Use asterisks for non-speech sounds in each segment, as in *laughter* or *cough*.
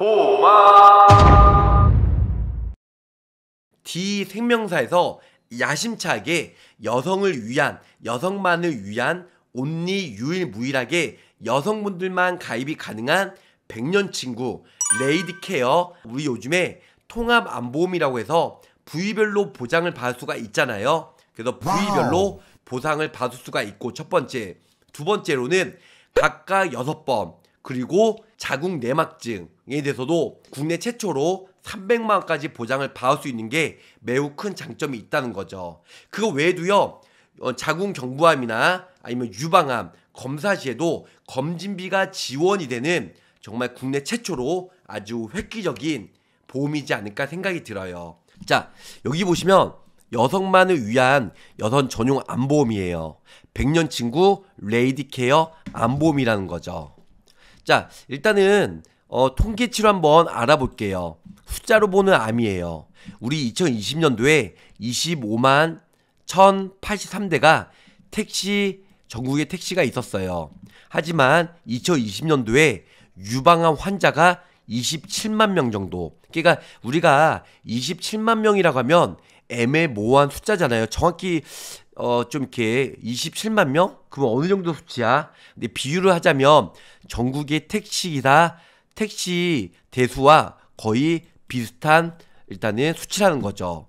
보마 D 생명사에서 야심차게 여성을 위한 여성만을 위한 온리 유일무일하게 여성분들만 가입이 가능한 100년 친구 레이디 케어 우리 요즘에 통합 안보험이라고 해서 부위별로 보장을 받을 수가 있잖아요. 그래서 부위별로 보상을 받을 수가 있고 첫 번째, 두 번째로는 각각 여섯 번 그리고 자궁 내막증에 대해서도 국내 최초로 300만 원까지 보장을 받을 수 있는 게 매우 큰 장점이 있다는 거죠. 그거 외에도요. 어, 자궁 경부암이나 아니면 유방암 검사 시에도 검진비가 지원이 되는 정말 국내 최초로 아주 획기적인 보험이지 않을까 생각이 들어요. 자, 여기 보시면 여성만을 위한 여성 전용 암보험이에요. 100년 친구 레이디케어 암보험이라는 거죠. 자, 일단은 어, 통계치로 한번 알아볼게요. 숫자로 보는 암이에요. 우리 2020년도에 25만 1083대가 택시, 전국에 택시가 있었어요. 하지만 2020년도에 유방암 환자가 27만 명 정도. 그러니까 우리가 27만 명이라고 하면 애매모호한 숫자잖아요. 정확히 어, 좀 이렇게 27만 명? 그럼 어느 정도 수치야? 근데 비유를 하자면 전국의 택시기사, 택시 대수와 거의 비슷한 일단은 수치라는 거죠.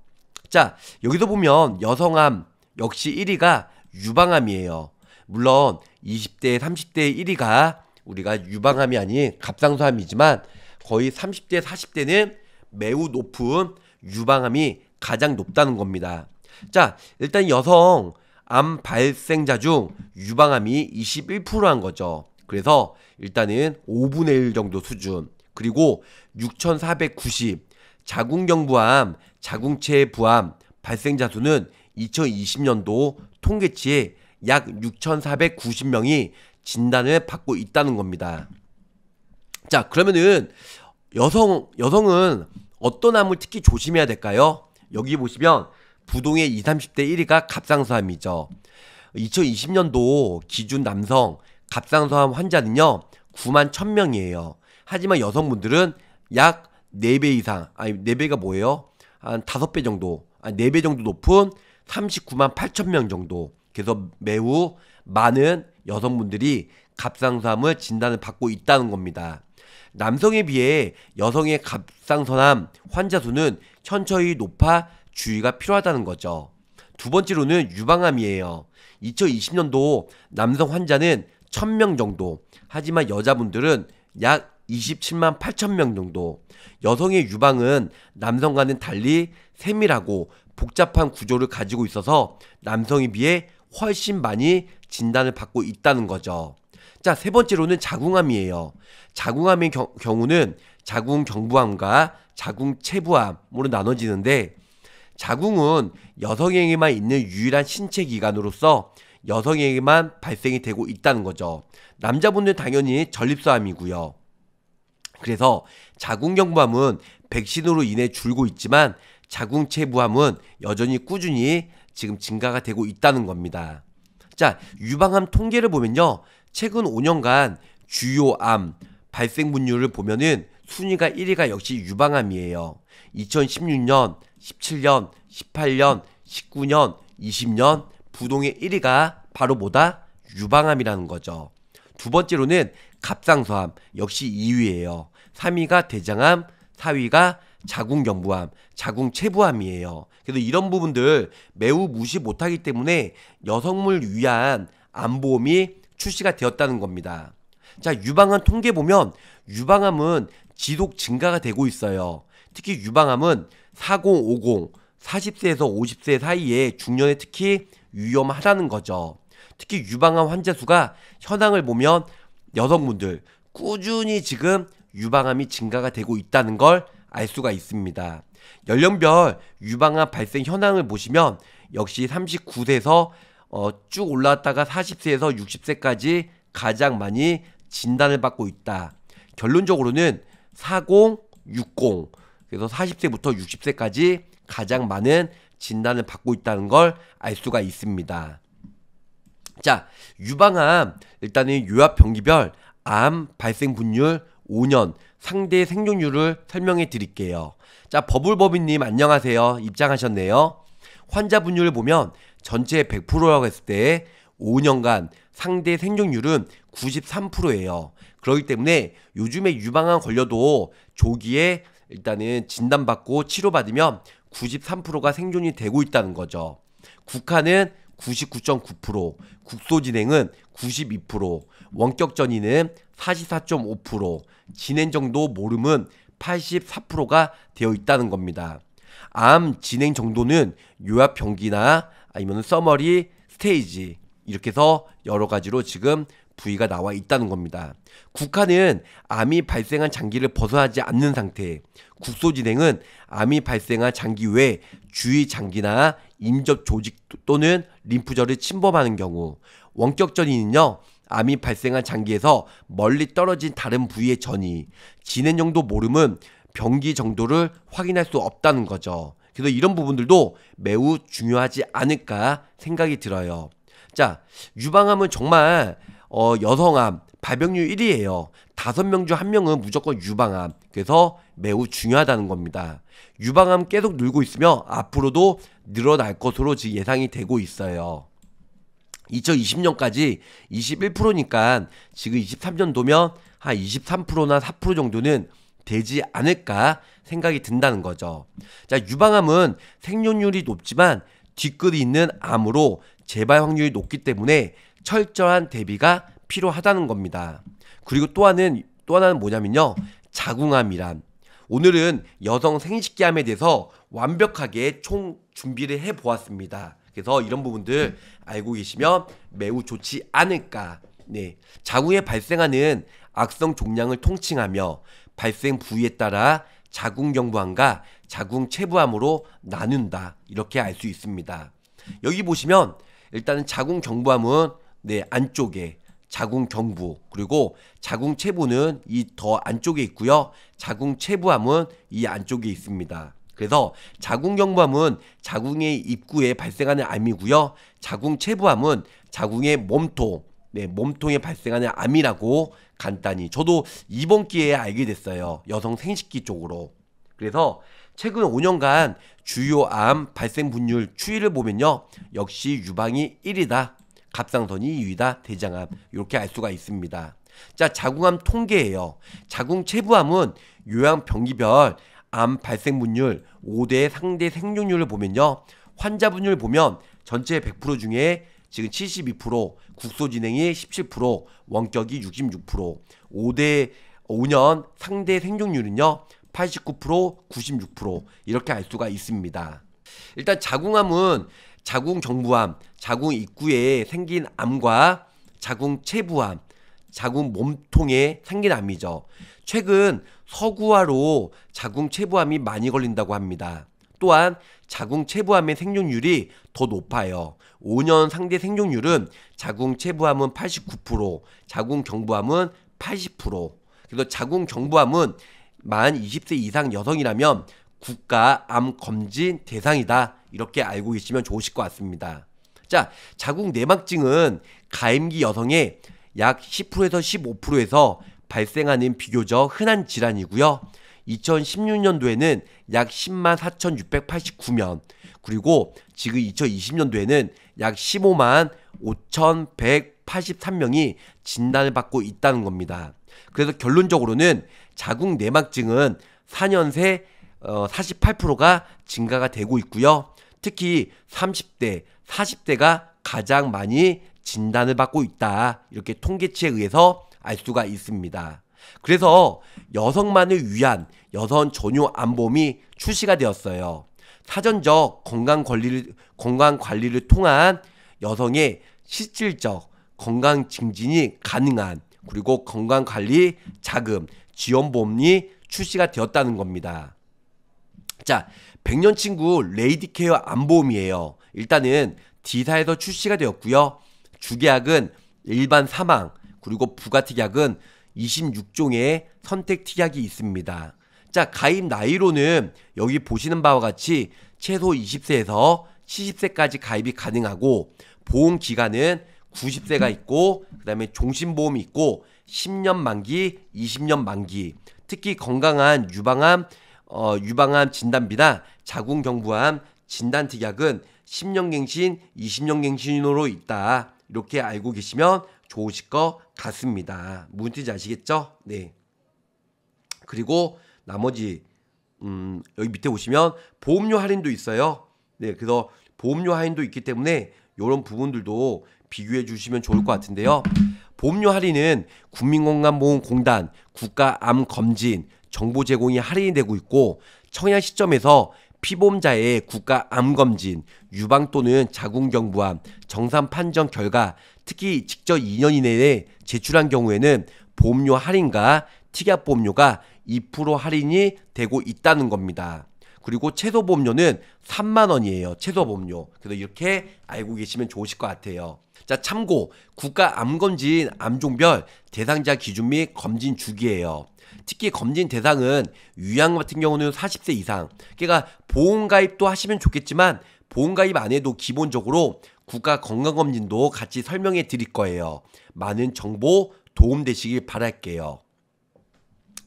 자, 여기서 보면 여성암 역시 1위가 유방암이에요. 물론 20대, 30대 1위가 우리가 유방암이 아닌 갑상선암이지만 거의 30대, 40대는 매우 높은 유방암이 가장 높다는 겁니다. 자, 일단 여성 암 발생자 중 유방암이 21%한 거죠. 그래서 일단은 5분의 1 정도 수준. 그리고 6,490 자궁경부암, 자궁체 부암 발생자 수는 2020년도 통계치에 약 6,490명이 진단을 받고 있다는 겁니다. 자, 그러면은 여성 여성은 어떤 암을 특히 조심해야 될까요? 여기 보시면 부동의 20, 30대 1위가 갑상선암이죠 2020년도 기준 남성 갑상선암 환자는요. 9만 1000명이에요. 하지만 여성분들은 약 4배 이상, 아니 4배가 뭐예요? 한 5배 정도, 아니 4배 정도 높은 39만 8천 명 정도. 그래서 매우 많은 여성분들이 갑상선암을 진단을 받고 있다는 겁니다. 남성에 비해 여성의 갑상선암 환자 수는 천천히 높아 주의가 필요하다는 거죠. 두 번째로는 유방암이에요. 2020년도 남성 환자는 1000명 정도, 하지만 여자분들은 약 27만 8천 명 정도. 여성의 유방은 남성과는 달리 세밀하고 복잡한 구조를 가지고 있어서 남성에 비해 훨씬 많이 진단을 받고 있다는 거죠. 자, 세 번째로는 자궁암이에요. 자궁암의 겨, 경우는 자궁 경부암과 자궁 체부암으로 나눠지는데 자궁은 여성에게만 있는 유일한 신체 기관으로서 여성에게만 발생이 되고 있다는 거죠. 남자분들 당연히 전립선암이고요. 그래서 자궁경부암은 백신으로 인해 줄고 있지만 자궁체부암은 여전히 꾸준히 지금 증가가 되고 있다는 겁니다. 자, 유방암 통계를 보면요. 최근 5년간 주요암 발생 분율을 보면은 순위가 1위가 역시 유방암이에요. 2016년, 17년, 18년, 19년, 20년 부동의 1위가 바로 뭐다? 유방암이라는 거죠. 두 번째로는 갑상선암 역시 2위예요. 3위가 대장암, 4위가 자궁경부암, 자궁체부암이에요. 그래서 이런 부분들 매우 무시 못하기 때문에 여성물 위한 암보험이 출시가 되었다는 겁니다. 자, 유방암 통계 보면 유방암은 지속 증가가 되고 있어요. 특히 유방암은 4050, 40세에서 50세 사이에 중년에 특히 위험하다는 거죠. 특히 유방암 환자 수가 현황을 보면 여성분들 꾸준히 지금 유방암이 증가가 되고 있다는 걸 알 수가 있습니다. 연령별 유방암 발생 현황을 보시면 역시 39세에서 어, 쭉 올라왔다가 40세에서 60세까지 가장 많이 진단을 받고 있다. 결론적으로는 4060 그래서 40세부터 60세까지 가장 많은 진단을 받고 있다는 걸 알 수가 있습니다. 자, 유방암 일단은 유압 병기별 암 발생 분율 5년 상대 생존율을 설명해 드릴게요. 자, 버블버비님 안녕하세요. 입장하셨네요. 환자 분율을 보면 전체 100%라고 했을 때 5년간 상대 생존율은 93%예요. 그렇기 때문에 요즘에 유방암 걸려도 조기에 일단은 진단받고 치료받으면 93%가 생존이 되고 있다는 거죠. 국화는 99.9%, 국소진행은 92%, 원격전이는 44.5%, 진행정도 모름은 84%가 되어 있다는 겁니다. 암 진행 정도는 요압 병기나 아니면 서머리 스테이지 이렇게 해서 여러 가지로 지금 부위가 나와 있다는 겁니다. 국화는 암이 발생한 장기를 벗어나지 않는 상태, 국소진행은 암이 발생한 장기 외 주위 장기나 인접 조직 또는 림프절을 침범하는 경우, 원격전이는요, 암이 발생한 장기에서 멀리 떨어진 다른 부위의 전이, 진행 정도 모름은 병기 정도를 확인할 수 없다는 거죠. 그래서 이런 부분들도 매우 중요하지 않을까 생각이 들어요. 자, 유방암은 정말 어, 여성암, 발병률 1위예요. 5명 중 1명은 무조건 유방암. 그래서 매우 중요하다는 겁니다. 유방암 계속 늘고 있으며 앞으로도 늘어날 것으로 지금 예상이 되고 있어요. 2020년까지 21%니까 지금 23년도면 한 23%나 4% 정도는 되지 않을까 생각이 든다는 거죠. 자, 유방암은 생존율이 높지만 뒤끝이 있는 암으로 재발 확률이 높기 때문에 철저한 대비가 필요하다는 겁니다. 그리고 또 하나는 또 하나는 뭐냐면요. 자궁암이란 오늘은 여성 생식기암에 대해서 완벽하게 총 준비를 해 보았습니다. 그래서 이런 부분들 알고 계시면 매우 좋지 않을까. 네. 자궁에 발생하는 악성 종양을 통칭하며 발생 부위에 따라 자궁경부암과 자궁체부암으로 나눈다. 이렇게 알 수 있습니다. 여기 보시면 일단은 자궁경부암은 네, 안쪽에 자궁 경부 그리고 자궁 체부는 이 더 안쪽에 있고요. 자궁 체부암은 이 안쪽에 있습니다. 그래서 자궁 경부암은 자궁의 입구에 발생하는 암이고요. 자궁 체부암은 자궁의 몸통 네, 몸통에 발생하는 암이라고 간단히 저도 이번 기회에 알게 됐어요. 여성 생식기 쪽으로. 그래서 최근 5년간 주요 암 발생 분율 추이를 보면요. 역시 유방이 1위다. 갑상선이 2위다 대장암 이렇게 알 수가 있습니다. 자 자궁암 통계예요. 자궁 체부암은 요양 병기별 암 발생분율 5대 상대 생존율을 보면요. 환자분율 을 보면 전체 100% 중에 지금 72%, 국소진행이 17%, 원격이 66%, 5대 5년 상대 생존율은요. 89%, 96% 이렇게 알 수가 있습니다. 일단 자궁암은 자궁 경부암 자궁 입구에 생긴 암과 자궁 체부암, 자궁 몸통에 생긴 암이죠. 최근 서구화로 자궁 체부암이 많이 걸린다고 합니다. 또한 자궁 체부암의 생존율이 더 높아요. 5년 상대 생존율은 자궁 체부암은 89%, 자궁 경부암은 80%. 그래서 자궁 경부암은 만 20세 이상 여성이라면 국가 암 검진 대상이다. 이렇게 알고 계시면 좋으실 것 같습니다. 자, 자궁 내막증은 가임기 여성의 약 10%에서 15%에서 발생하는 비교적 흔한 질환이고요. 2016년도에는 약 10만 4,689명, 그리고 지금 2020년도에는 약 15만 5,183명이 진단을 받고 있다는 겁니다. 그래서 결론적으로는 자궁 내막증은 4년 새 48%가 어, 증가가 되고 있고요. 특히 30대, 40대가 가장 많이 진단을 받고 있다. 이렇게 통계치에 의해서 알 수가 있습니다. 그래서 여성만을 위한 여성 전용 안보험이 출시가 되었어요. 사전적 건강 관리를, 건강 관리를 통한 여성의 실질적 건강 증진이 가능한 그리고 건강 관리 자금 지원보험이 출시가 되었다는 겁니다. 자, 백년 친구 레이디케어 안보험이에요. 일단은 D사에서 출시가 되었고요. 주계약은 일반 사망 그리고 부가특약은 26종의 선택특약이 있습니다. 자 가입 나이로는 여기 보시는 바와 같이 최소 20세에서 70세까지 가입이 가능하고 보험 기간은 90세가 있고 그다음에 종신보험이 있고 10년 만기, 20년 만기. 특히 건강한 유방암, 어, 유방암 진단비나 자궁경부암 진단 특약은 10년갱신, 20년갱신으로 있다. 이렇게 알고 계시면 좋으실 것 같습니다. 무슨 뜻인지 아시겠죠? 네. 그리고 나머지 음, 여기 밑에 보시면 보험료 할인도 있어요. 네, 그래서 보험료 할인도 있기 때문에 이런 부분들도 비교해 주시면 좋을 것 같은데요. 보험료 할인은 국민건강보험공단 국가암검진 정보 제공이 할인되고 있고 청약 시점에서 피보험자의 국가 암검진, 유방 또는 자궁경부암, 정상 판정 결과, 특히 직접 2년 이내에 제출한 경우에는 보험료 할인과 특약 보험료가 2% 할인이 되고 있다는 겁니다. 그리고 최소 보험료는 3만 원이에요. 최소 보험료. 그래서 이렇게 알고 계시면 좋으실 것 같아요. 자, 참고 국가 암검진 암종별 대상자 기준 및 검진 주기예요. 특히 검진 대상은 유양 같은 경우는 40세 이상. 그러니까 보험 가입도 하시면 좋겠지만 보험 가입 안 해도 기본적으로 국가 건강검진도 같이 설명해 드릴 거예요. 많은 정보 도움 되시길 바랄게요.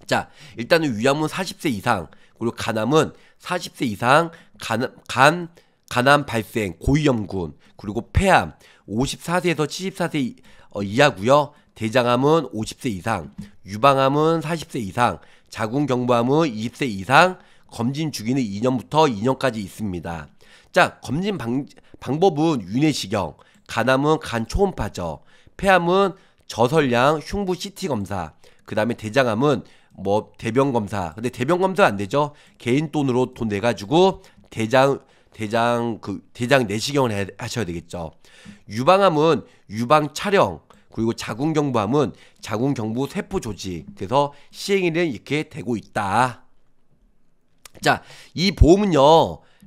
자, 일단은 위암은 40세 이상, 그리고 간암은 40세 이상, 간, 간, 간암 발생, 고위험군, 그리고 폐암, 54세에서 74세 어, 이하고요 대장암은 50세 이상, 유방암은 40세 이상, 자궁경부암은 20세 이상, 검진 주기는 2년부터 2년까지 있습니다. 자, 검진 방, 법은 윤내시경 간암은 간 초음파죠. 폐암은 저설량 흉부 CT 검사, 그 다음에 대장암은 뭐 대변 검사. 근데 대변 검사 안 되죠. 개인 돈으로 돈 내 가지고 대장 대장 그 대장 내시경을 해, 하셔야 되겠죠. 유방암은 유방 촬영, 그리고 자궁경부암은 자궁경부 세포 조직그래서시행일은 이렇게 되고 있다. 자, 이 보험은요,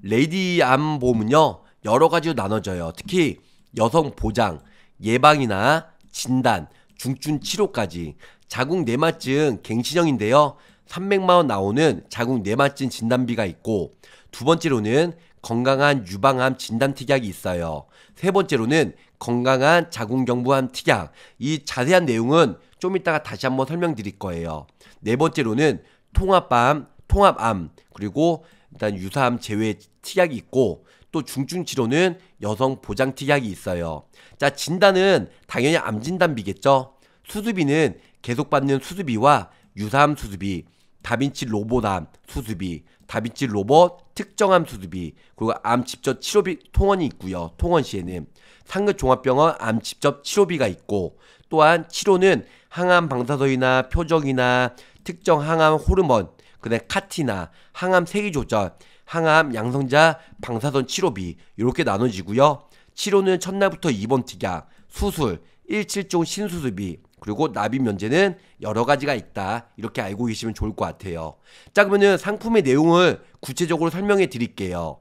레디암 보험은요, 여러 가지로 나눠져요. 특히 여성 보장, 예방이나 진단, 중증 치료까지 자궁 내막증 갱신형인데요. 300만 원 나오는 자궁 내막증 진단비가 있고 두 번째로는 건강한 유방암 진단 특약이 있어요. 세 번째로는 건강한 자궁경부암 특약 이 자세한 내용은 좀 이따가 다시 한번 설명드릴 거예요. 네 번째로는 통합암, 통합암 그리고 일단 유사암 제외 특약이 있고 또 중증 치료는 여성 보장 특약이 있어요. 자 진단은 당연히 암 진단비겠죠. 수술비는 계속 받는 수술비와 유사암 수술비, 다빈치 로봇암 수술비, 다빈치 로봇 특정암 수술비, 그리고 암 직접 치료비 통원이 있고요. 통원 시에는 상급종합병원 암직접 치료비가 있고 또한 치료는 항암 방사선이나 표적이나 특정 항암 호르몬, 그다음 카티나 항암 세기 조절, 항암 양성자 방사선 치료비 이렇게 나눠지고요. 치료는 첫날부터 입원 특약, 수술, 일칠종 신수술비 그리고 납입 면제는 여러 가지가 있다 이렇게 알고 계시면 좋을 것 같아요. 자 그러면은 상품의 내용을 구체적으로 설명해 드릴게요.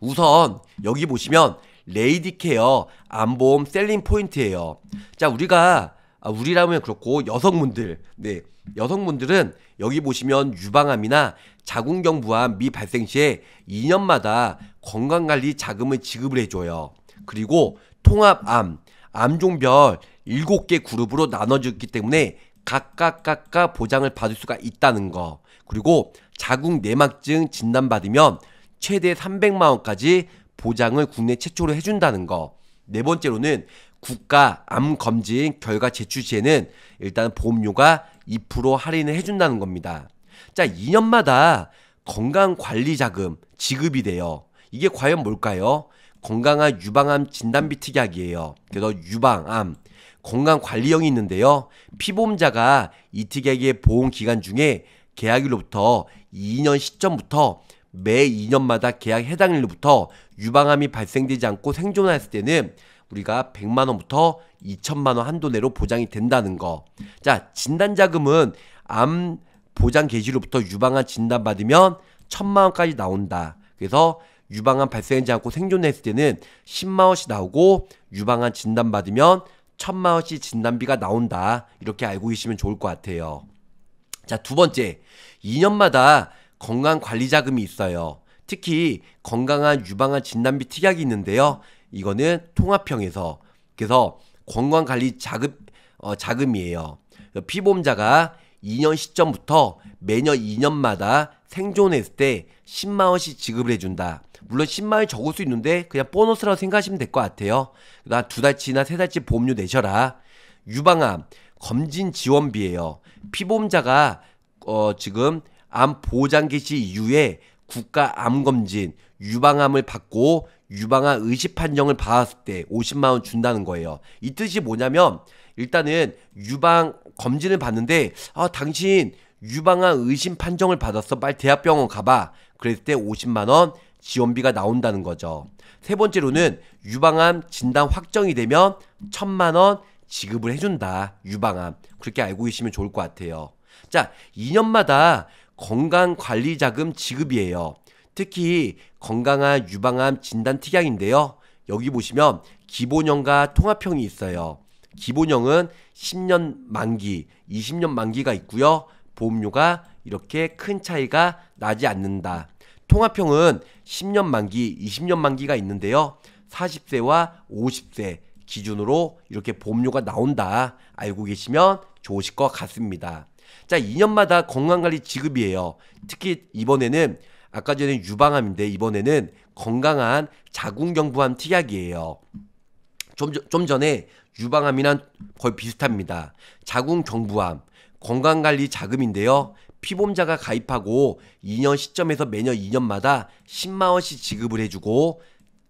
우선 여기 보시면 레이디케어 안보험 셀링 포인트예요. 자, 우리가 아, 우리라면 그렇고 여성분들, 네, 여성분들은 여기 보시면 유방암이나 자궁경 부암 미 발생 시에 2년마다 건강관리 자금을 지급을 해줘요. 그리고 통합암, 암종별 7개 그룹으로 나눠졌기 때문에 각각 각각 보장을 받을 수가 있다는 거. 그리고 자궁 내막증 진단받으면 최대 300만 원까지 보장을 국내 최초로 해준다는 거. 네 번째로는 국가 암 검진 결과 제출 시에는 일단 보험료가 2% 할인을 해준다는 겁니다. 자, 2년마다 건강 관리 자금 지급이 돼요. 이게 과연 뭘까요? 건강한 유방암 진단비 특약이에요. 그래서 유방암 건강 관리형이 있는데요. 피보험자가 이 특약의 보험 기간 중에 계약일로부터 2년 시점부터 매 2년마다 계약 해당일로부터 유방암이 발생되지 않고 생존했을 때는 우리가 100만 원부터 2천만 원 한도 내로 보장이 된다는 거. 자, 진단 자금은 암 보장 개시로부터 유방암 진단 받으면 1천만 원까지 나온다. 그래서 유방암 발생하지 않고 생존했을 때는 10만 원씩 나오고 유방암 진단 받으면 1천만 원씩 진단비가 나온다. 이렇게 알고 계시면 좋을 것 같아요. 자, 두 번째. 2년마다 건강 관리 자금이 있어요. 특히 건강한 유방암 진단비 특약이 있는데요. 이거는 통합형에서 그래서 건강 관리 자금 어, 자금이에요. 피보험자가 2년 시점부터 매년 2년마다 생존했을 때 10만 원씩 지급을 해준다. 물론 10만 원이 적을 수 있는데 그냥 보너스라고 생각하시면 될 것 같아요. 나두 달치나 세 달치 보험료 내셔라. 유방암 검진 지원비예요. 피보험자가 어, 지금 암 보장 개시 이후에 국가 암 검진 유방암을 받고 유방암 의식 판정을 받았을 때 50만 원 준다는 거예요. 이 뜻이 뭐냐면 일단은 유방 검진을 받는데 아 당신 유방암 의심 판정을 받았어. 빨리 대학병원 가봐. 그랬을 때 50만 원 지원비가 나온다는 거죠. 세 번째로는 유방암 진단 확정이 되면 천만 원 지급을 해준다. 유방암. 그렇게 알고 계시면 좋을 것 같아요. 자, 2년마다 건강관리자금 지급이에요. 특히 건강한 유방암 진단 특약인데요. 여기 보시면 기본형과 통합형이 있어요. 기본형은 10년 만기, 20년 만기가 있고요. 보험료가 이렇게 큰 차이가 나지 않는다. 통합형은 10년 만기, 20년 만기가 있는데요. 40세와 50세 기준으로 이렇게 보험료가 나온다. 알고 계시면 좋으실 것 같습니다. 자, 2년마다 건강관리 지급이에요. 특히 이번에는 아까 전에 유방암인데 이번에는 건강한 자궁경부암 특약이에요. 좀, 좀 전에 유방암이랑 거의 비슷합니다. 자궁경부암 건강관리 자금인데요. 피보험자가 가입하고 2년 시점에서 매년 2년마다 10만 원씩 지급을 해주고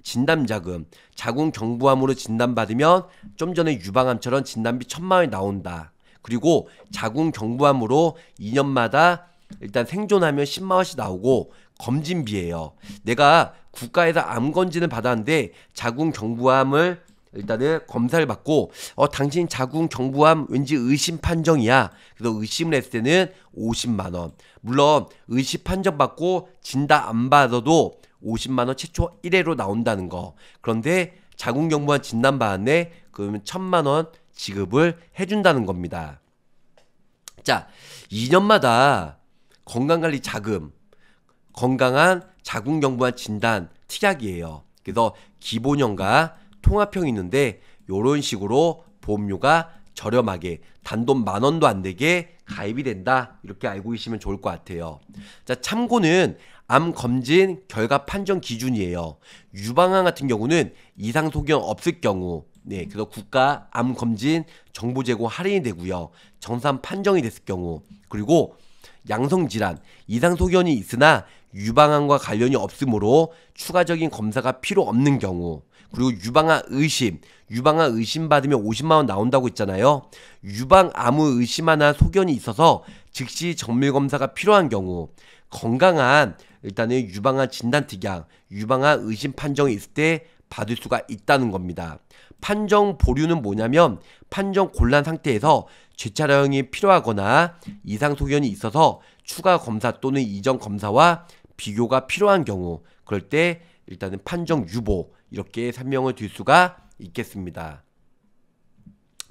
진단자금, 자궁경부암으로 진단받으면 좀 전에 유방암처럼 진단비 천만 원이 나온다. 그리고 자궁 경부암으로 2년마다 일단 생존하면 10만 원씩 나오고 검진비예요. 내가 국가에서 암 검진을 받았는데 자궁 경부암을 일단은 검사를 받고 어 당신 자궁 경부암 왠지 의심 판정이야. 그래서 의심을 했을 때는 50만 원. 물론 의심 판정 받고 진다 안 받아도 50만 원 최초 1회로 나온다는 거. 그런데 자궁 경부암 진단 받았네. 그러면 1000만 원 지급을 해준다는 겁니다. 자, 2년마다 건강관리 자금, 건강한 자궁경부암 진단 특약이에요. 그래서 기본형과 통합형이 있는데 이런 식으로 보험료가 저렴하게 단돈 만 원도 안 되게 가입이 된다 이렇게 알고 계시면 좋을 것 같아요. 자 참고는 암 검진 결과 판정 기준이에요. 유방암 같은 경우는 이상 소견 없을 경우 네, 그래서 국가 암 검진 정보 제공 할인이 되고요. 정상 판정이 됐을 경우 그리고 양성 질환 이상 소견이 있으나 유방암과 관련이 없으므로 추가적인 검사가 필요 없는 경우 그리고 유방암 의심 유방암 의심 받으면 50만 원 나온다고 했잖아요. 유방암의 의심하나 소견이 있어서 즉시 정밀 검사가 필요한 경우 건강한 일단은 유방암 진단 특약 유방암 의심 판정이 있을 때 받을 수가 있다는 겁니다. 판정 보류는 뭐냐면 판정 곤란 상태에서 재촬영이 필요하거나 이상 소견이 있어서 추가 검사 또는 이전 검사와 비교가 필요한 경우 그럴 때 일단은 판정 유보 이렇게 설명을 드릴 수가 있겠습니다.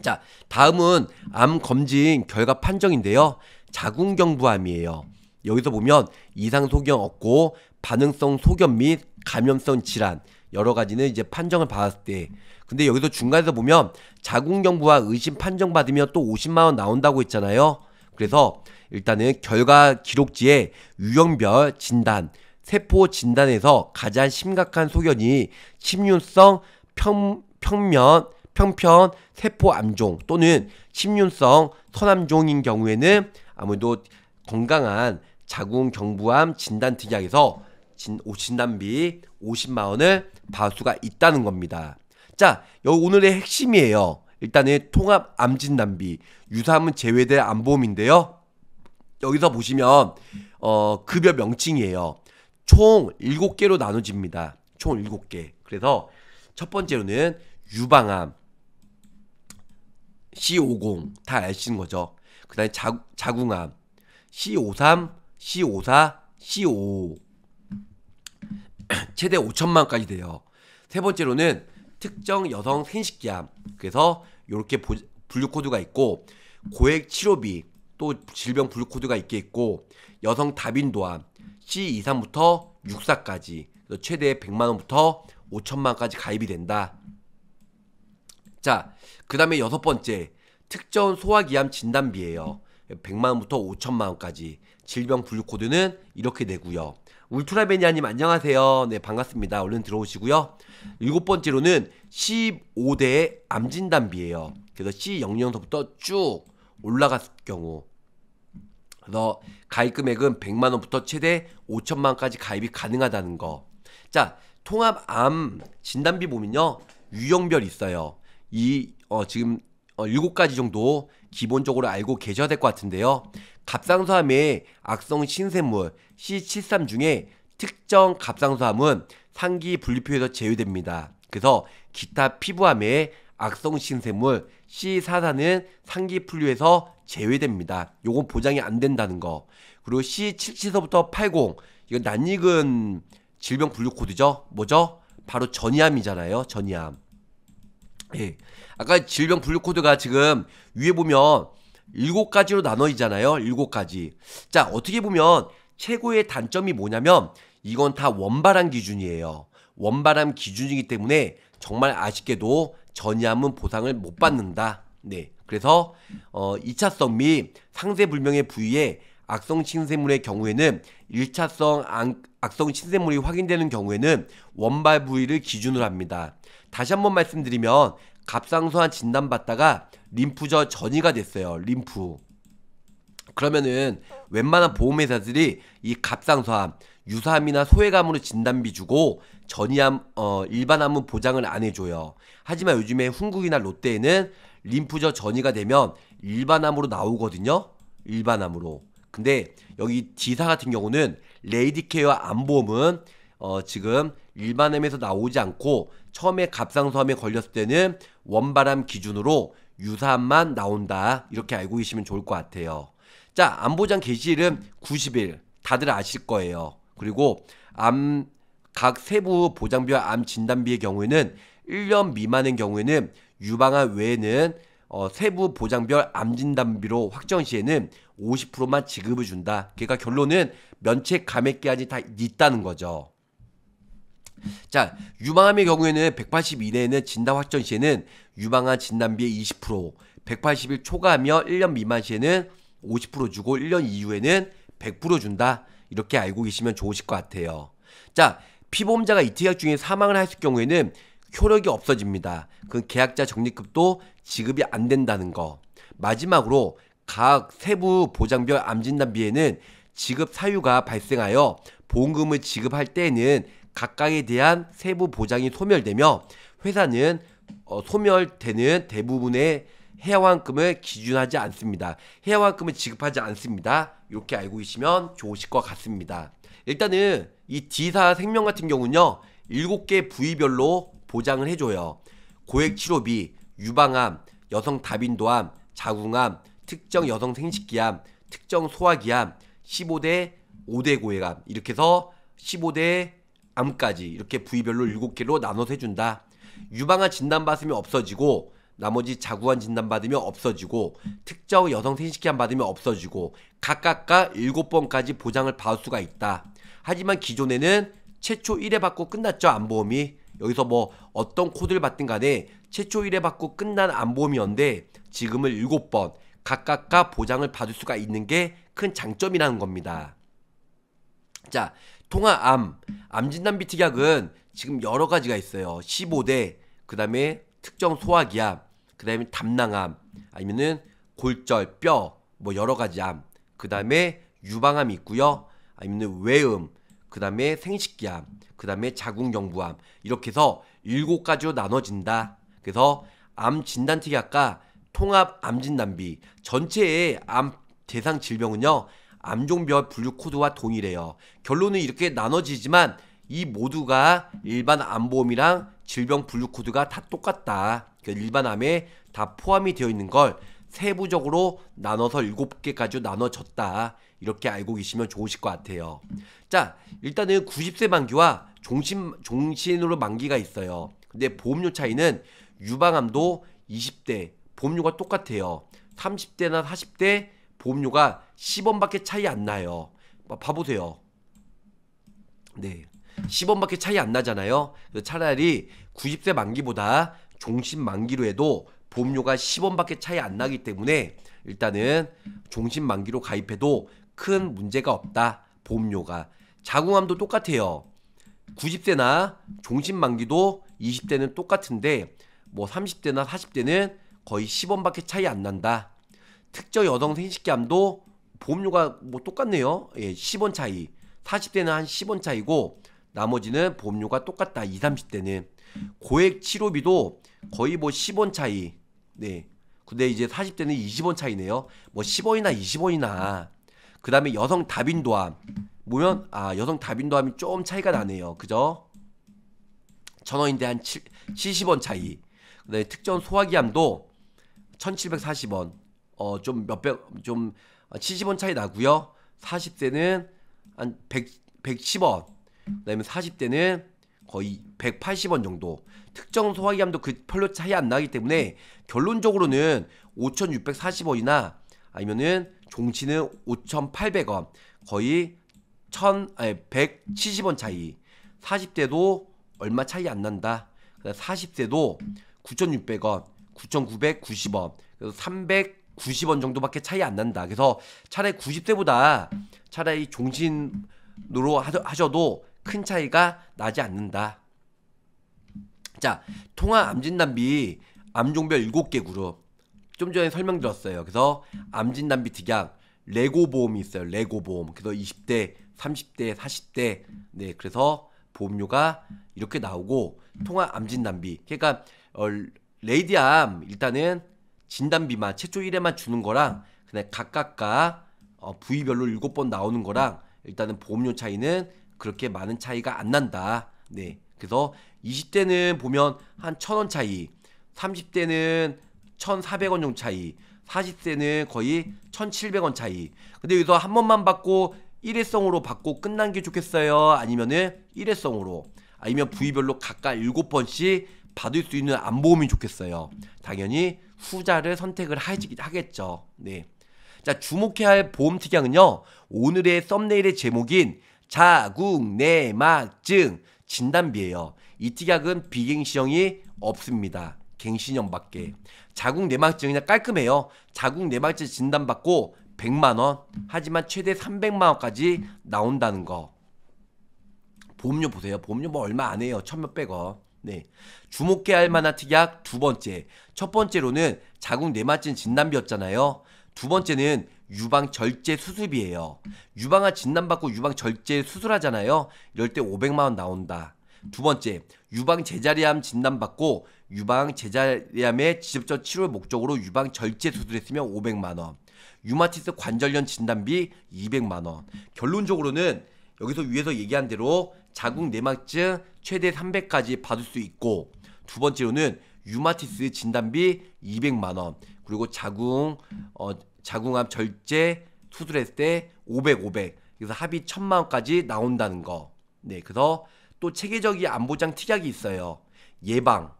자, 다음은 암 검진 결과 판정인데요. 자궁경부암이에요. 여기서 보면 이상 소견 없고 반응성 소견 및 감염성 질환 여러 가지는 이제 판정을 받았을 때 근데 여기서 중간에서 보면 자궁경부와 의심 판정 받으면 또 50만 원 나온다고 했잖아요. 그래서 일단은 결과 기록지에 유형별 진단, 세포 진단에서 가장 심각한 소견이 침윤성 평, 평면 평편 세포 암종 또는 침윤성 선암종인 경우에는 아무래도 건강한 자궁경부암 진단 특약에서 진, 진단비 50만 원을 받을 수가 있다는 겁니다. 자, 여기 오늘의 핵심이에요. 일단은 통합 암 진단비 유사함은 제외된 암보험인데요. 여기서 보시면 어 급여 명칭이에요. 총 7개로 나눠집니다. 총 7개. 그래서 첫 번째로는 유방암 C50 다 아시는 거죠. 그다음에 자궁암 C53, C54, C55 *clears throat* 최대 5천만까지 돼요. 세 번째로는 특정 여성 생식기암. 그래서 이렇게 분류 코드가 있고 고액 치료비 또 질병 분류 코드가 있게 있고 여성 다빈도암 C23부터 64까지 최대 100만 원부터 5천만까지 가입이 된다. 자, 그다음에 여섯 번째 특정 소화기암 진단비예요. 100만 원부터 5천만 원까지 질병 분류 코드는 이렇게 되고요. 울트라베니아님 안녕하세요. 네, 반갑습니다. 얼른 들어오시고요. 일곱 번째로는 1 5대 암진단비예요. 그래서 C00서부터 쭉 올라갔을 경우 그래서 가입 금액은 100만 원부터 최대 5천만 원까지 가입이 가능하다는 거. 자, 통합 암 진단비 보면요. 유형별 있어요. 이 어, 지금 어, 7가지 정도 기본적으로 알고 계셔야 될 것 같은데요. 갑상수암의 악성 신샘물 C73 중에 특정 갑상수암은 상기 분류표에서 제외됩니다. 그래서 기타 피부암의 악성 신샘물 C44는 상기 분류에서 제외됩니다. 요건 보장이 안 된다는 거. 그리고 C77서부터 80 이건 낯익은 질병 분류 코드죠. 뭐죠? 바로 전이암이잖아요. 전이암. 예. 아까 질병 분류 코드가 지금 위에 보면 일곱 가지로 나눠지잖아요. 일곱 가지. 자, 어떻게 보면 최고의 단점이 뭐냐면 이건 다 원바람 기준이에요. 원바람 기준이기 때문에 정말 아쉽게도 전이함은 보상을 못 받는다. 네. 그래서 어 2차성 및 상세 불명의 부위에 악성 신세물의 경우에는 1차성 악, 악성 신세물이 확인되는 경우에는 원발 부위를 기준으로 합니다. 다시 한번 말씀드리면 갑상선환 진단받다가 림프저 전이가 됐어요. 림프. 그러면은 웬만한 보험회사들이 이 갑상선암, 유사암이나 소외감으로 진단비 주고 전이암, 어, 일반암은 보장을 안 해줘요. 하지만 요즘에 흥국이나 롯데에는 림프저 전이가 되면 일반암으로 나오거든요. 일반암으로. 근데 여기 D사 같은 경우는 레이디케어 암보험은 어, 지금 일반암에서 나오지 않고 처음에 갑상선암에 걸렸을 때는 원바람 기준으로 유산만 사 나온다. 이렇게 알고 계시면 좋을 것 같아요. 자, 암보장 개시일은 90일. 다들 아실 거예요. 그리고 암, 각 세부 보장비암 진단비의 경우에는 1년 미만인 경우에는 유방암 외에는 어, 세부 보장별 암진단비로 확정 시에는 50%만 지급을 준다. 그러니까 결론은 면책 감액 기한이 다 있다는 거죠. 자, 유방암의 경우에는 180 이내에는 진단 확정 시에는 유방암 진단 비의 20%, 180일 초과하며 1년 미만 시에는 50% 주고 1년 이후에는 100% 준다. 이렇게 알고 계시면 좋으실 것 같아요. 자, 피보험자가 이태약 중에 사망을 했을 경우에는 효력이 없어집니다. 그 계약자 적립급도 지급이 안 된다는 거. 마지막으로 각 세부 보장별 암진단비에는 지급 사유가 발생하여 보험금을 지급할 때에는 각각에 대한 세부 보장이 소멸되며 회사는 어, 소멸되는 대부분의 해양환금을 기준하지 않습니다. 해양환금을 지급하지 않습니다. 이렇게 알고 계시면 좋으실 것 같습니다. 일단은 이 D사 생명 같은 경우는요. 7개 부위별로 보장을 해줘요. 고액 치료비, 유방암, 여성 다빈도암, 자궁암, 특정 여성 생식기암, 특정 소화기암, 15대 5대 고액암 이렇게 해서 15대 암까지 이렇게 부위별로 7개로 나눠서 해준다. 유방암 진단받으면 없어지고 나머지 자구암 진단받으면 없어지고 특정 여성 생식기안 받으면 없어지고 각각각 7번까지 보장을 받을 수가 있다. 하지만 기존에는 최초 1회 받고 끝났죠 암보험이 여기서 뭐 어떤 코드를 받든 간에 최초 1회 받고 끝난 암보험이었는데 지금은 7번 각각과 보장을 받을 수가 있는 게 큰 장점이라는 겁니다. 자, 통화암, 암진단 비특약은 지금 여러 가지가 있어요. 15대, 그 다음에 특정 소화기암, 그 다음에 담낭암, 아니면은 골절, 뼈, 뭐 여러 가지 암, 그 다음에 유방암이 있고요. 아니면 외음, 그 다음에 생식기암, 그 다음에 자궁경부암 이렇게 해서 일곱 가지로 나눠진다. 그래서 암 진단특약과 통합 암진단비 전체의 암 대상 질병은요 암종별 분류 코드와 동일해요. 결론은 이렇게 나눠지지만 이 모두가 일반 암보험이랑 질병 분류 코드가 다 똑같다. 그러니까 일반 암에 다 포함이 되어 있는 걸 세부적으로 나눠서 7개까지 나눠졌다. 이렇게 알고 계시면 좋으실 것 같아요. 자, 일단은 90세 만기와 종신, 종신으로 만기가 있어요. 근데 보험료 차이는 유방암도 20대, 보험료가 똑같아요. 30대나 40대 보험료가 10원밖에 차이 안 나요. 봐보세요. 네. 10원밖에 차이 안 나잖아요. 차라리 90세 만기보다 종신 만기로 해도 보험료가 10원밖에 차이 안 나기 때문에 일단은 종신 만기로 가입해도 큰 문제가 없다. 보험료가. 자궁암도 똑같아요. 90세나 종신 만기도 20대는 똑같은데 뭐 30대나 40대는 거의 10원밖에 차이 안 난다. 특정 여성 생식기암도 보험료가 뭐 똑같네요. 예, 10원 차이. 40대는 한 10원 차이고 나머지는 보험료가 똑같다. 20, 30대는 고액 치료비도 거의 뭐 10원 차이. 네. 근데 이제 40대는 20원 차이네요. 뭐 10원이나 20원이나. 그다음에 여성 다빈도암. 보면 아, 여성 다빈도암이 좀 차이가 나네요. 그죠? 천원인데 한 7, 0원 차이. 그다음에 특정 소화기암도 1740원. 어, 좀 몇백 좀 70원 차이 나고요. 40대는 한 100, 110원. 그다음에 40대는 거의 180원 정도. 특정 소화기암도 그 별로 차이 안 나기 때문에 결론적으로는 5,640원이나 아니면은 종치는 5,800원. 거의 1,000 아니 170원 차이. 40대도 얼마 차이 안 난다. 40대도 9,600원, 9,990원. 그래서 300 90원 정도밖에 차이 안 난다. 그래서 차라리 90대보다 차라리 종신으로 하셔도 큰 차이가 나지 않는다. 자, 통화 암진단비 암종별 7개 그룹. 좀 전에 설명드렸어요. 그래서 암진단비 특약 레고 보험이 있어요. 레고 보험. 그래서 20대, 30대, 40대. 네, 그래서 보험료가 이렇게 나오고 통화 암진단비. 그러니까 어, 레이디암 일단은 진단비만 최초 1회만 주는 거랑 그냥 각각가 어, 부위별로 7번 나오는 거랑 일단은 보험료 차이는 그렇게 많은 차이가 안 난다. 네. 그래서 20대는 보면 한 1000원 차이, 30대는 1400원 정도 차이, 40대는 거의 1700원 차이. 근데 여기서 한 번만 받고 일회성으로 받고 끝난 게 좋겠어요. 아니면은 일회성으로 아니면 부위별로 각각 7번씩 받을 수 있는 안보험이 좋겠어요. 당연히 후자를 선택을 하겠죠. 네. 자, 주목해야 할 보험 특약은요. 오늘의 썸네일의 제목인 자궁내막증 진단비예요. 이 특약은 비갱신형이 없습니다. 갱신형밖에. 자궁내막증이 그 깔끔해요. 자궁내막증 진단받고 100만원 하지만 최대 300만원까지 나온다는 거. 보험료 보세요. 보험료 뭐 얼마 안 해요. 천몇백원 네. 주목해야 할 만한 특약 두 번째. 첫 번째로는 자궁 내맞은 진단비였잖아요. 두 번째는 유방 절제 수술비예요. 유방암 진단받고 유방 절제 수술하잖아요. 이럴 때 500만 원 나온다. 두 번째, 유방 제자리암 진단받고 유방 제자리암의 지접적 치료 목적으로 유방 절제 수술했으면 500만 원. 유마티스 관절염 진단비 200만 원. 결론적으로는 여기서 위에서 얘기한 대로 자궁 내막증 최대 300까지 받을 수 있고 두 번째로는 유마티스 진단비 200만 원 그리고 자궁 어, 자궁암 절제 수술했을 때 500, 500 그래서 합이 1000만 원까지 나온다는 거. 네, 그래서 또 체계적인 안보장 특약이 있어요. 예방,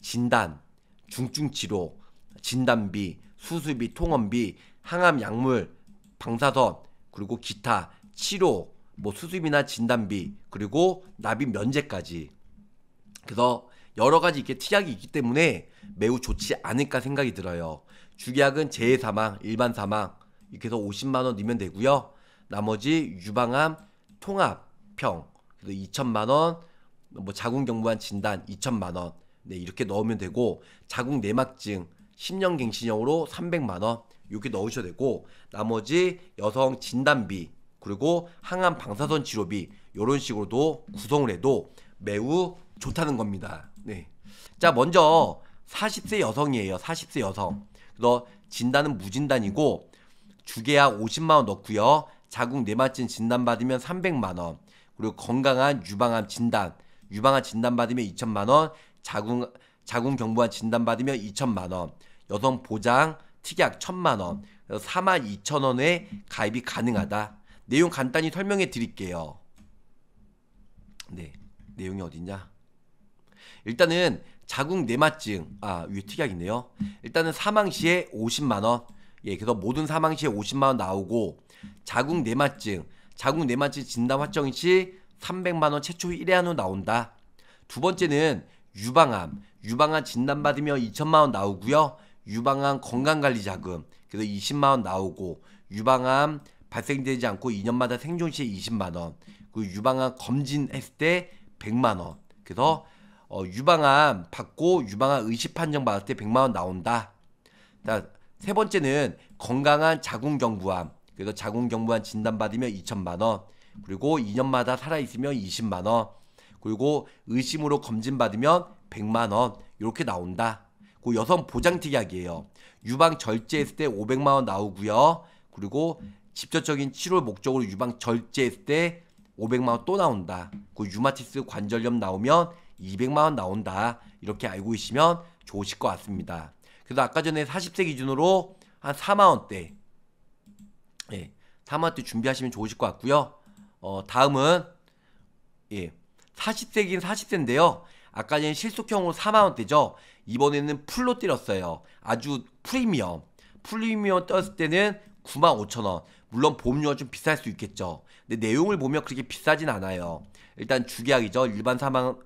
진단, 중증 치료, 진단비, 수술비, 통원비, 항암 약물, 방사선, 그리고 기타, 치료, 뭐 수습이나 진단비 그리고 납입 면제까지 그래서 여러 가지 이렇게 특약이 있기 때문에 매우 좋지 않을까 생각이 들어요. 주기약은 재해 사망, 일반 사망 이렇게 해서 50만 원이면 되고요. 나머지 유방암 통합형 그래서 2천만 원, 뭐 자궁 경부암 진단 2천만 원, 네 이렇게 넣으면 되고 자궁 내막증 10년 갱신형으로 300만 원 이렇게 넣으셔도 되고 나머지 여성 진단비 그리고 항암 방사선 치료비 이런 식으로도 구성을 해도 매우 좋다는 겁니다. 네. 자 먼저 40세 여성이에요. 40세 여성. 그래서 진단은 무진단이고 주계약 50만 원 넣고요. 자궁 내마증 진단 받으면 300만 원. 그리고 건강한 유방암 진단, 유방암 진단 받으면 2천만 원, 자궁 자궁 경부암 진단 받으면 2천만 원, 여성 보장 특약 1천만 원, 4만 2천 원에 가입이 가능하다. 내용 간단히 설명해 드릴게요. 네. 내용이 어딨냐? 일단은 자궁 내막증 아 위에 특약이네요. 일단은 사망 시에 50만 원. 예, 그래서 모든 사망 시에 50만 원 나오고 자궁 내막증 자궁 내막증 진단 확정 시 300만 원 최초 1회한 후 나온다. 두 번째는 유방암 유방암 진단 받으며 2천만 원 나오고요. 유방암 건강관리 자금 그래서 20만 원 나오고 유방암 발생되지 않고 2년마다 생존 시에 20만 원, 그 유방암 검진했을 때 100만 원. 그래서 어, 유방암 받고 유방암 의식 판정 받을 때 100만 원 나온다. 세 번째는 건강한 자궁경부암. 그래서 자궁경부암 진단받으면 2천만 원. 그리고 2년마다 살아있으면 20만 원. 그리고 의심으로 검진받으면 100만 원. 이렇게 나온다. 그 여성 보장 특약이에요. 유방 절제했을 때 500만 원 나오고요. 그리고 직접적인 치료 목적으로 유방 절제했을 때 500만 원 또 나온다. 그 유마티스 관절염 나오면 200만 원 나온다. 이렇게 알고 있으면 좋으실 것 같습니다. 그래서 아까 전에 40세 기준으로 한 4만 원대, 예, 4만 원대 준비하시면 좋으실 것 같고요. 어, 다음은 예, 40세긴 40세인데요. 아까 전에 실속형으로 4만 원대죠. 이번에는 풀로 때렸어요. 아주 프리미엄. 프리미엄 떴을 때는 9만 5천 원. 물론 보험료가 좀 비쌀 수 있겠죠. 근데 내용을 보면 그렇게 비싸진 않아요. 일단 주계약이죠. 일반 사망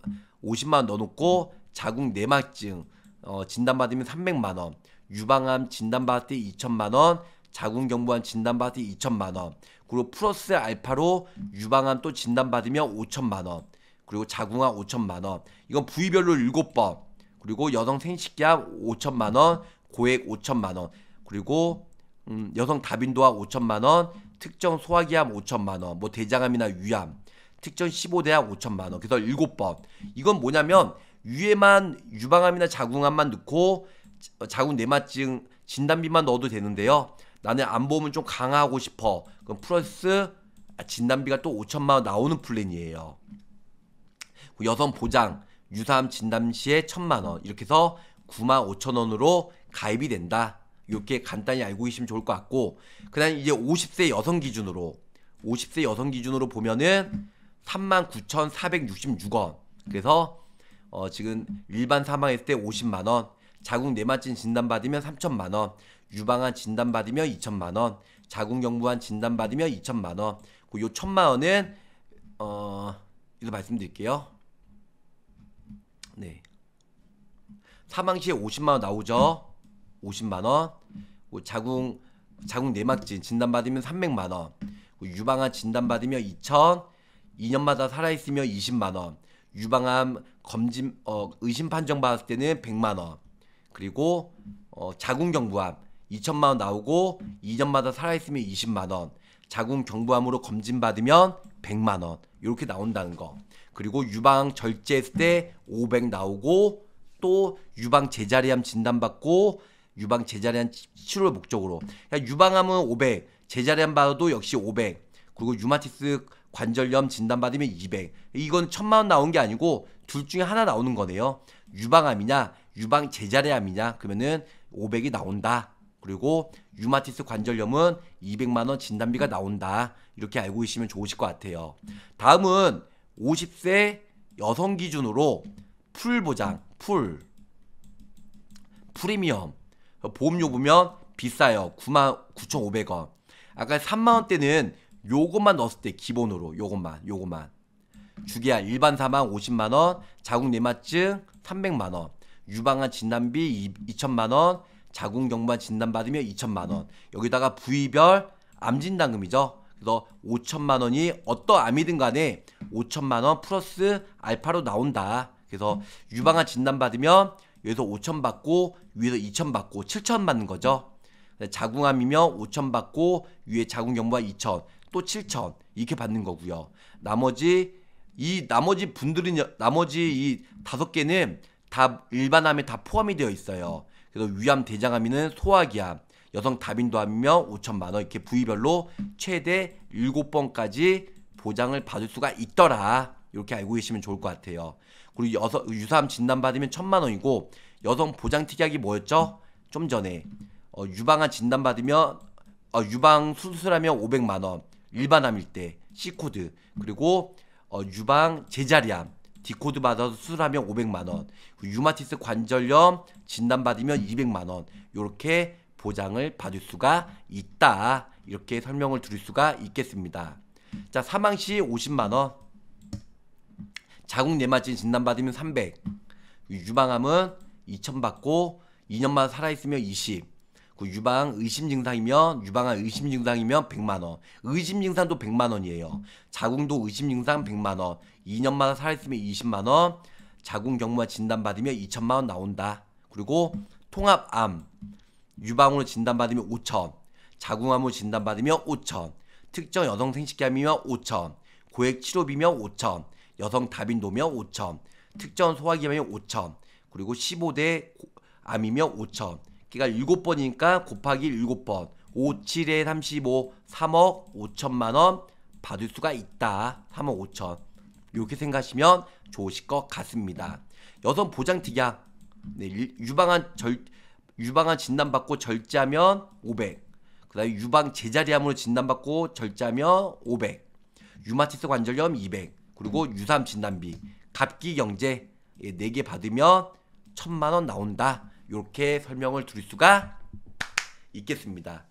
50만 원 넣어놓고 자궁 내막증 어, 진단받으면 300만 원, 유방암 진단받을 때 2천만 원, 자궁경부암 진단받을 때 2천만 원, 그리고 플러스 알파로 유방암 또 진단받으면 5천만 원, 그리고 자궁암 5천만 원. 이건 부위별로 7번. 그리고 여성 생식기암 5천만 원, 고액 5천만 원. 그리고 음, 여성 다빈도암 5천만 원, 특정 소화기암 5천만 원, 뭐 대장암이나 위암, 특정 15대암 5천만 원. 그래서 7번. 이건 뭐냐면 위에만 유방암이나 자궁암만 넣고 어, 자궁 내막증 진단비만 넣어도 되는데요. 나는 안보면좀 강화하고 싶어. 그럼 플러스 아, 진단비가 또 5천만 원 나오는 플랜이에요. 그 여성 보장, 유사암 진단 시에 1천만 원 이렇게 해서 9만 5천 원으로 가입이 된다. 이렇게 간단히 알고 계시면 좋을 것 같고 그다음 이제 50세 여성 기준으로 50세 여성 기준으로 보면은 39,466원. 그래서 어 지금 일반 사망했을 때 50만 원, 자궁 내마진 진단 받으면 3천만 원, 유방암 진단 받으면 2천만 원, 자궁 경부암 진단 받으면 2천만 원. 그요 천만 원은 어 이거 말씀드릴게요. 네. 사망 시에 50만 원 나오죠. 50만 원, 뭐 자궁 자궁 내막진 진단 받으면 300만 원, 뭐 유방암 진단 받으면 2천, 2년마다 살아 있으면 20만 원, 유방암 검진 어, 의심 판정 받았을 때는 100만 원, 그리고 어, 자궁 경부암 2천만 원 나오고 2년마다 살아 있으면 20만 원, 자궁 경부암으로 검진 받으면 100만 원 이렇게 나온다는 거. 그리고 유방 절제했을 때 500 나오고 또 유방 제자리암 진단받고 유방 제자리한 치료를 목적으로 그러니까 유방암은 500, 제자리한 봐도 역시 500, 그리고 유마티스 관절염 진단받으면 200. 이건 천만 원 나온 게 아니고 둘 중에 하나 나오는 거네요. 유방암이냐, 유방 제자리암이냐 그러면은 500이 나온다. 그리고 유마티스 관절염은 200만 원 진단비가 나온다. 이렇게 알고 계시면 좋으실 것 같아요. 다음은 50세 여성 기준으로 풀 보장, 풀 프리미엄 그러니까 보험료 보면 비싸요. 99,500원. 아까 3만원대는 요것만 넣었을 때 기본으로 요것만 요것만 주기야 일반 사망 50만원 자궁 내마증 300만원 유방암 진단비 2천만원 자궁 경부암 진단받으면 2천만원 여기다가 부위별 암 진단금이죠 그래서 5천만원이 어떤 암이든 간에 5천만원 플러스 알파로 나온다 그래서 유방암 진단받으면 위에서 5천 받고 위에서 2천 받고 7천 받는 거죠. 자궁암이면 5천 받고 위에 자궁경부가 2천 또 7천 이렇게 받는 거고요. 나머지 이 나머지 분들은 나머지 이 다섯 개는 다 일반암에 다 포함이 되어 있어요. 그래서 위암, 대장암이는 소화기암, 여성 다빈도암이면 5천만 원 이렇게 부위별로 최대 7번까지 보장을 받을 수가 있더라. 이렇게 알고 계시면 좋을 것 같아요. 그리고 여성 유사암 진단받으면 천만 원이고 여성 보장 특약이 뭐였죠? 좀 전에 어, 유방암 진단받으면 어, 유방 수술하면 500만 원 일반암일 때 C 코드 그리고 어, 유방 제자리암 D 코드 받아서 수술하면 500만 원 그 유마티스 관절염 진단받으면 200만 원 이렇게 보장을 받을 수가 있다 이렇게 설명을 드릴 수가 있겠습니다. 자 사망 시 50만 원 자궁 내마진 진단받으면 300. 유방암은 2000 받고 2년만 살아있으면 20. 그 유방 의심 증상이면 유방암 의심 증상이면 100만 원. 의심 증상도 100만 원이에요. 자궁도 의심 증상 100만 원. 2년마다 살아있으면 20만 원. 자궁 경부암 진단받으면 2천만 원 나온다. 그리고 통합암 유방으로 진단받으면 5천. 자궁암으로 진단받으면 5천. 특정 여성 생식기암이면 5천. 고액 치료비면 5천. 여성 다빈도며 5천, 특정 소화기암이 5천, 그리고 15대 암이며 5천. 그러니까 7번이니까 곱하기 7번. 5, 7에 35, 3억 5천만 원 받을 수가 있다. 3억 5천. 이렇게 생각하시면 좋으실 것 같습니다. 여성 보장 특약. 네, 유방암 절 유방암 진단받고 절제하면 500. 그다음에 유방 제자리암으로 진단받고 절제하면 500. 유마티스 관절염 200. 그리고 유산 진단비, 갑기 경제 예, 네개 받으면 천만 원 나온다. 이렇게 설명을 드릴 수가 있겠습니다.